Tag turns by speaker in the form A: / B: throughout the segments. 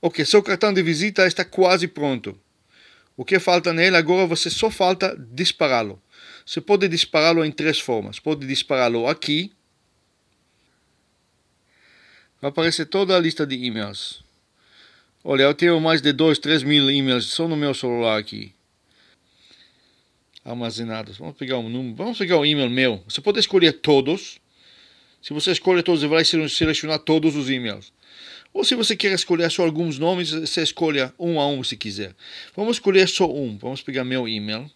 A: Ok, seu cartão de visita está quase pronto. O que falta nele agora você só falta dispará-lo. Você pode dispará-lo em três formas. Pode dispará-lo aqui. Vai aparecer toda a lista de e-mails. Olha, eu tenho mais de 2, 3 mil e-mails só no meu celular aqui. Armazenados. Vamos pegar um número. Vamos pegar um e-mail meu. Você pode escolher todos. Se você escolher todos, você vai selecionar todos os e-mails. Ou se você quer escolher só alguns nomes, você escolha um a um se quiser. Vamos escolher só um. Vamos pegar meu e-mail.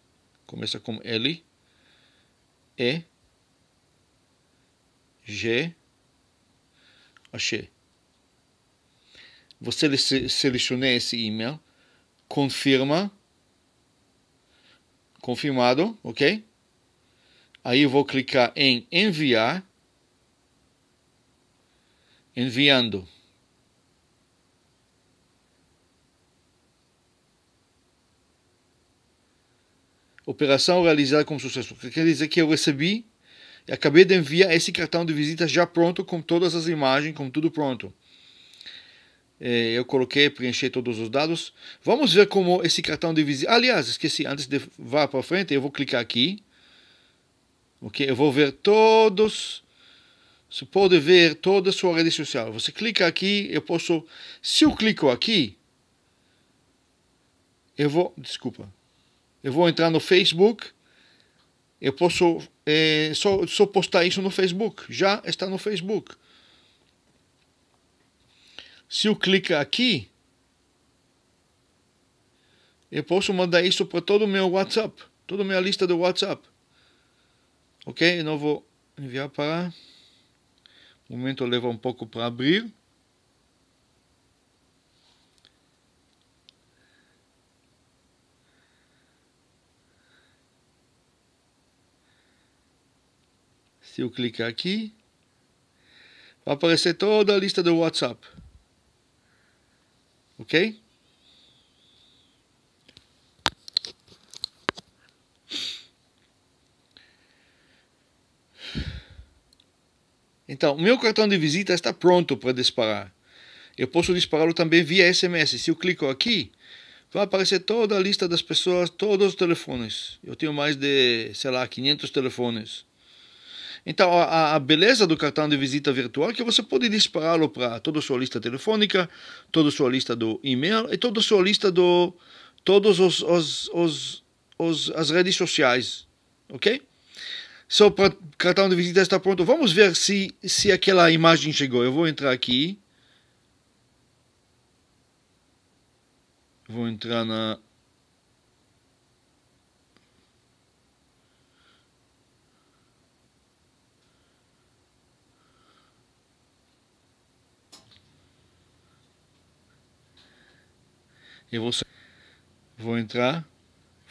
A: Começa com L. E. G. Achei. Você seleciona esse e-mail. Confirma. Confirmado, ok? Aí eu vou clicar em enviar. Enviando. operação realizada com sucesso. Quer dizer é que eu recebi, e acabei de enviar esse cartão de visita já pronto, com todas as imagens, com tudo pronto. É, eu coloquei, preenchi todos os dados. Vamos ver como esse cartão de visita. Aliás, esqueci, antes de vá para frente, eu vou clicar aqui. Ok, eu vou ver todos. Você pode ver toda a sua rede social. Você clica aqui, eu posso. Se eu clico aqui, eu vou. Desculpa. Eu vou entrar no Facebook. Eu posso é, só, só postar isso no Facebook. Já está no Facebook. Se eu clicar aqui, eu posso mandar isso para todo o meu WhatsApp, toda a minha lista do WhatsApp. Ok? Eu não vou enviar para. O momento leva um pouco para abrir. Se eu clicar aqui, vai aparecer toda a lista do WhatsApp. Ok? Então, meu cartão de visita está pronto para disparar. Eu posso dispará-lo também via SMS. Se eu clico aqui, vai aparecer toda a lista das pessoas, todos os telefones. Eu tenho mais de, sei lá, 500 telefones. Então, a, a beleza do cartão de visita virtual é que você pode dispará-lo para toda a sua lista telefônica, toda a sua lista do e-mail e toda a sua lista do todos os, os, os, os as redes sociais, ok? Seu so, cartão de visita está pronto. Vamos ver se se aquela imagem chegou. Eu vou entrar aqui. Vou entrar na Eu vou, vou entrar,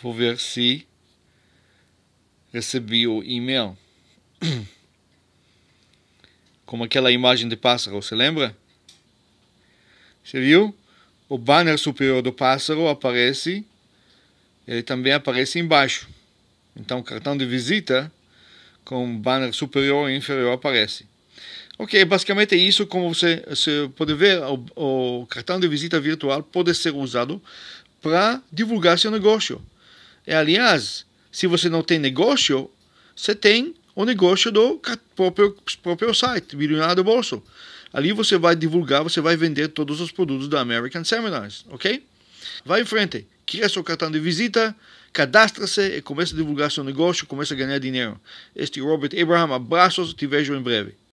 A: vou ver se recebi o e-mail. Como aquela imagem de pássaro, você lembra? Você viu? O banner superior do pássaro aparece, ele também aparece embaixo. Então, cartão de visita com banner superior e inferior aparece. Ok, basicamente é isso. Como você, você pode ver, o, o cartão de visita virtual pode ser usado para divulgar seu negócio. E, aliás, se você não tem negócio, você tem o negócio do próprio, próprio site, Bilionário do Bolso. Ali você vai divulgar, você vai vender todos os produtos da American Seminars, ok? Vai em frente, cria seu cartão de visita, cadastra-se e começa a divulgar seu negócio, começa a ganhar dinheiro. Este é Robert Abraham, abraços, te vejo em breve.